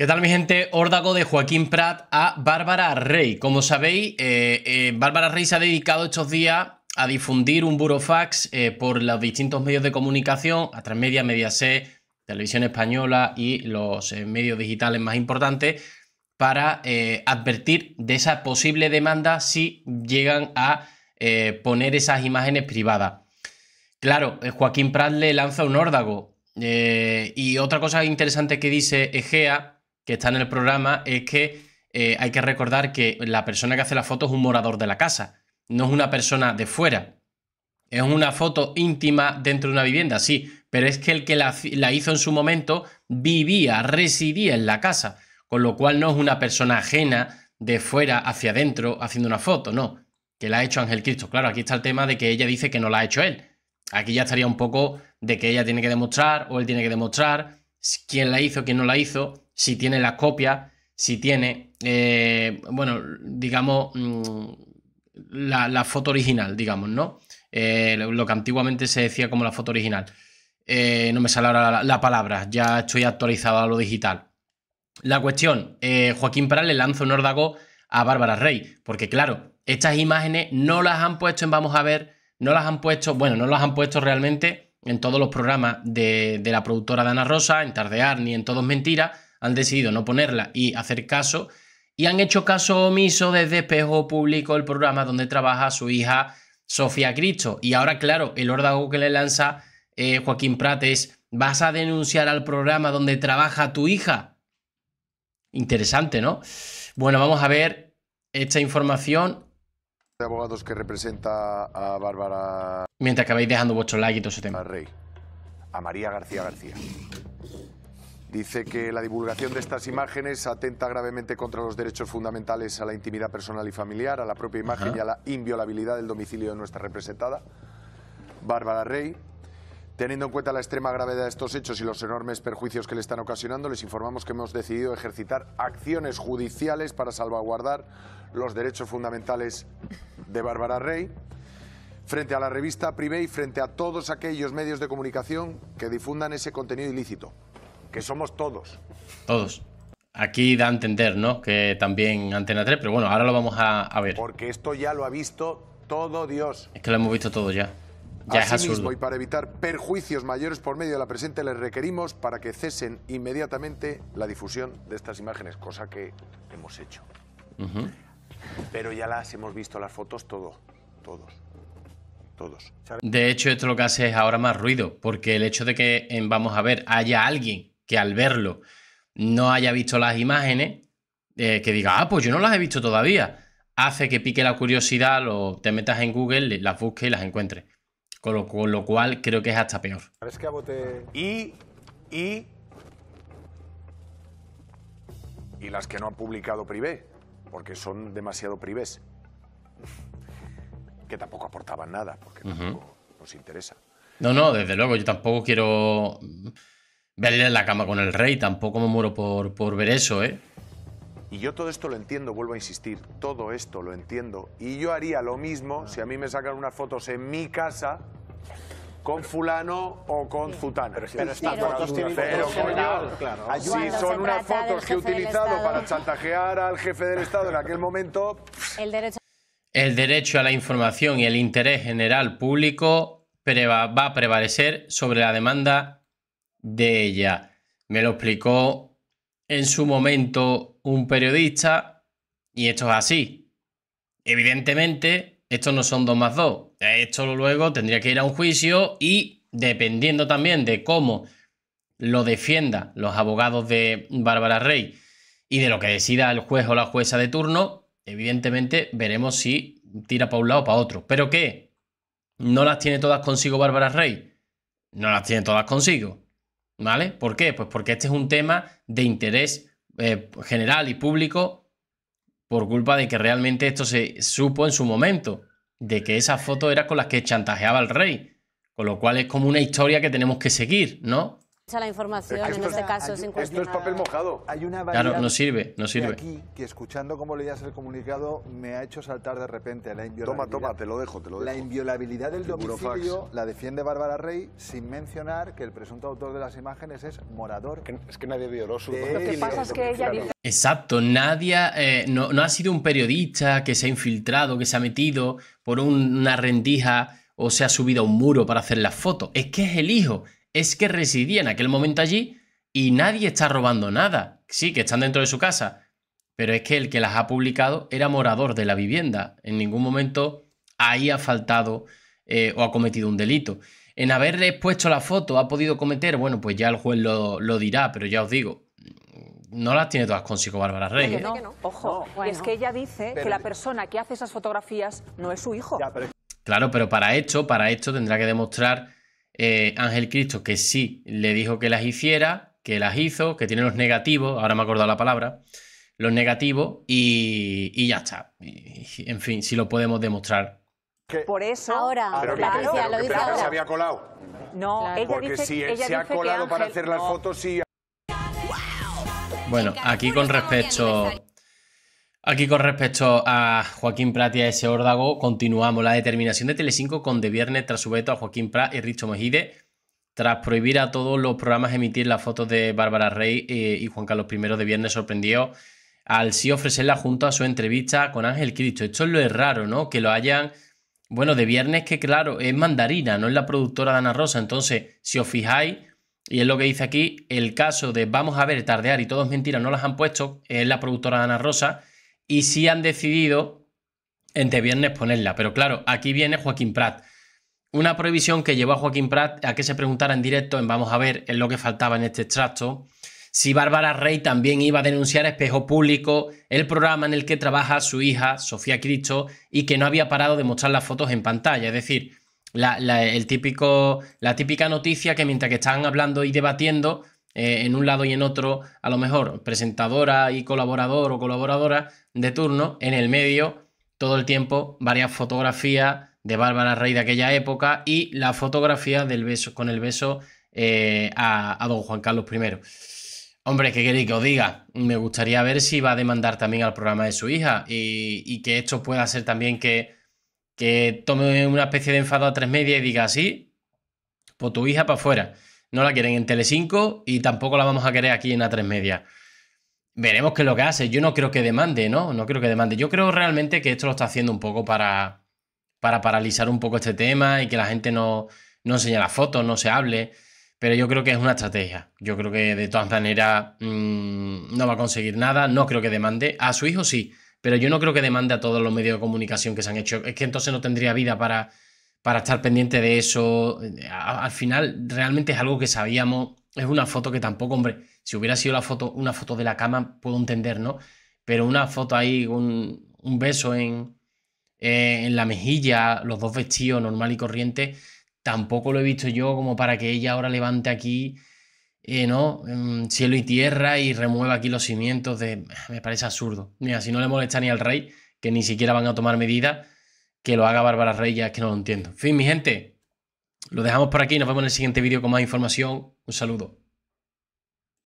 ¿Qué tal mi gente? Órdago de Joaquín Prat a Bárbara Rey. Como sabéis, eh, eh, Bárbara Rey se ha dedicado estos días a difundir un burofax eh, por los distintos medios de comunicación, a Transmedia, Mediaset, Televisión Española y los medios digitales más importantes, para advertir de esa posible demanda si llegan a poner esas imágenes privadas. Claro, Joaquín Prat le lanza un órdago. y otra cosa interesante que dice Egea que está en el programa es que eh, hay que recordar que la persona que hace la foto es un morador de la casa, no es una persona de fuera. Es una foto íntima dentro de una vivienda, sí, pero es que el que la, la hizo en su momento vivía, residía en la casa, con lo cual no es una persona ajena de fuera hacia adentro haciendo una foto, no, que la ha hecho Ángel Cristo. Claro, aquí está el tema de que ella dice que no la ha hecho él. Aquí ya estaría un poco de que ella tiene que demostrar o él tiene que demostrar quién la hizo, quién no la hizo, si tiene la copia, si tiene, eh, bueno, digamos, mm, la, foto original, digamos, ¿no? Eh, lo que antiguamente se decía como la foto original. Eh, no me sale ahora la, palabra, ya estoy actualizado a lo digital. La cuestión, Joaquín Peral le lanza un órdago a Bárbara Rey, porque claro, estas imágenes no las han puesto en Vamos a ver, no las han puesto, bueno, no las han puesto realmente en todos los programas de, de la productora Ana Rosa, en Tardear ni en Todos Mentiras, han decidido no ponerla y hacer caso, y han hecho caso omiso desde Espejo Público, el programa donde trabaja su hija Sofía Cristo. Y ahora, claro, el órdago que le lanza eh, Joaquín Prates, ¿vas a denunciar al programa donde trabaja tu hija? Interesante, ¿no? Bueno, vamos a ver esta información. De abogados que representa a Bárbara. Mientras que vais dejando vuestro like y todo ese tema. A María García García. Dice que la divulgación de estas imágenes atenta gravemente contra los derechos fundamentales a la intimidad personal y familiar, a la propia imagen y a la inviolabilidad del domicilio de nuestra representada, Bárbara Rey. Teniendo en cuenta la extrema gravedad de estos hechos y los enormes perjuicios que le están ocasionando, les informamos que hemos decidido ejercitar acciones judiciales para salvaguardar los derechos fundamentales de Bárbara Rey frente a la revista Privé y frente a todos aquellos medios de comunicación que difundan ese contenido ilícito que somos todos. Todos. Aquí da a entender, ¿no? Que también Antena 3, pero bueno, ahora lo vamos a, ver. Porque esto ya lo ha visto todo Dios. Es que lo hemos visto todo ya. ya Asimismo, y para evitar perjuicios mayores por medio de la presente, les requerimos para que cesen inmediatamente la difusión de estas imágenes, cosa que hemos hecho. Pero ya las hemos visto las fotos todo, todos. Todos. De hecho, esto lo que hace es ahora más ruido, porque el hecho de que en Vamos a ver haya alguien que al verlo no haya visto las imágenes, eh, que diga, ah, pues yo no las he visto todavía, hace que pique la curiosidad o te metas en Google, las busques y las encuentres. Con lo, cual creo que es hasta peor. Y, y... Y las que no han publicado privé, porque son demasiado privés. que tampoco aportaban nada, porque no nos interesa. No, no, desde luego, yo tampoco quiero verle en la cama con el rey, tampoco me muero por, por ver eso, ¿eh? Y yo todo esto lo entiendo, vuelvo a insistir, todo esto lo entiendo. Y yo haría lo mismo si a mí me sacaran unas fotos en mi casa con fulano o con futana. Pero, si son unas fotos que he utilizado para chantajear al jefe del Estado en aquel momento... El derecho, el derecho a la información y el interés general público va a prevalecer sobre la demanda de ella. Me lo explicó en su momento un periodista y esto es así. Evidentemente, estos no son dos más dos. Esto luego tendría que ir a un juicio y dependiendo también de cómo lo defienda los abogados de Bárbara Rey y de lo que decida el juez o la jueza de turno, evidentemente veremos si tira para un lado o para otro. ¿Pero qué? ¿No las tiene todas consigo Bárbara Rey? No las tiene todas consigo. ¿Vale? ¿Por qué? Pues porque este es un tema de interés eh, general y público por culpa de que realmente esto se supo en su momento, de que esas fotos eran con las que chantajeaba al rey, con lo cual es como una historia que tenemos que seguir, ¿no? la información, en este caso, sin cuestionar. Esto es papel mojado. Hay una claro, no sirve, no sirve. aquí, que escuchando cómo leías el comunicado, me ha hecho saltar de repente la inviolabilidad. Toma, toma, te lo dejo, La inviolabilidad del domicilio la defiende Bárbara Rey, sin mencionar que el presunto autor de las imágenes es morador. Es que nadie violó su... Lo Exacto, nadie, eh, no, ha sido un periodista que se ha infiltrado, que se ha metido por una rendija o se ha subido a un muro para hacer las fotos. Es que es el hijo es que residía en aquel momento allí y nadie está robando nada. Sí, que están dentro de su casa, pero es que el que las ha publicado era morador de la vivienda. En ningún momento ahí ha faltado eh, o ha cometido un delito. En haberle puesto la foto ha podido cometer, bueno, pues ya el juez lo, dirá, pero ya os digo, no las tiene todas consigo Bárbara Reyes. No, Ojo, es que ella dice que la persona que hace esas fotografías no es su hijo. Claro, pero para esto, para esto tendrá que demostrar eh, Ángel Cristo que sí le dijo que las hiciera, que las hizo, que tiene los negativos, ahora me acuerdo acordado la palabra, los negativos y, ya está. en fin, si lo podemos demostrar. Por eso ahora, se había colado. No, porque dice, si se ha colado para hacer las fotos, Bueno, aquí con respecto Aquí con respecto a Joaquín Prat y a ese órdago, continuamos la determinación de Telecinco con de viernes tras su veto a Joaquín Prat y Richo Mejide, tras prohibir a todos los programas emitir las fotos de Bárbara Rey eh, y Juan Carlos I de viernes sorprendió al sí ofrecerla junto a su entrevista con Ángel Cristo. Esto es lo raro, ¿no? Que lo hayan... Bueno, de viernes que claro, es mandarina, no es la productora de Ana Rosa. Entonces, si os fijáis, y es lo que dice aquí, el caso de vamos a ver, tardear y es mentiras no las han puesto, es la productora de Ana Rosa y sí han decidido entre viernes ponerla. Pero claro, aquí viene Joaquín Prat. Una prohibición que llevó a Joaquín Prat a que se preguntara en directo, en vamos a ver, en lo que faltaba en este extracto, si Bárbara Rey también iba a denunciar Espejo Público el programa en el que trabaja su hija, Sofía Cristo, y que no había parado de mostrar las fotos en pantalla. Es decir, la, la típica noticia que mientras que estaban hablando y debatiendo, eh, en un lado y en otro, a lo mejor presentadora y colaborador o colaboradora de turno, en el medio todo el tiempo varias fotografías de Bárbara Rey de aquella época y la fotografía del beso, con el beso eh, a, don Juan Carlos I. Hombre, ¿qué queréis que os diga? Me gustaría ver si va a demandar también al programa de su hija y, que esto pueda ser también que, que tome una especie de enfado a tres medias y diga, así: por pues tu hija para afuera no la quieren en tele 5 y tampoco la vamos a querer aquí en A3 Media. Veremos qué es lo que hace. Yo no creo que demande, ¿no? No creo que demande. Yo creo realmente que esto lo está haciendo un poco para, para paralizar un poco este tema y que la gente no, enseñe las fotos, no se hable. Pero yo creo que es una estrategia. Yo creo que de todas maneras mm, no va a conseguir nada. No creo que demande. A su hijo sí. Pero yo no creo que demande a todos los medios de comunicación que se han hecho. Es que entonces no tendría vida para para estar pendiente de eso. Al final, realmente es algo que sabíamos. Es una foto que tampoco, hombre, si hubiera sido la foto, una foto de la cama, puedo entender, ¿no? Pero una foto ahí, un, un beso en, eh, en la mejilla, los dos vestidos normal y corriente, tampoco lo he visto yo como para que ella ahora levante aquí, eh, ¿no? cielo y tierra y remueva aquí los cimientos de... Me parece absurdo. Mira, si no le molesta ni al rey, que ni siquiera van a tomar medidas, que lo haga Bárbara Reyes, que no lo entiendo. En fin, mi gente, lo dejamos por aquí. Nos vemos en el siguiente vídeo con más información. Un saludo.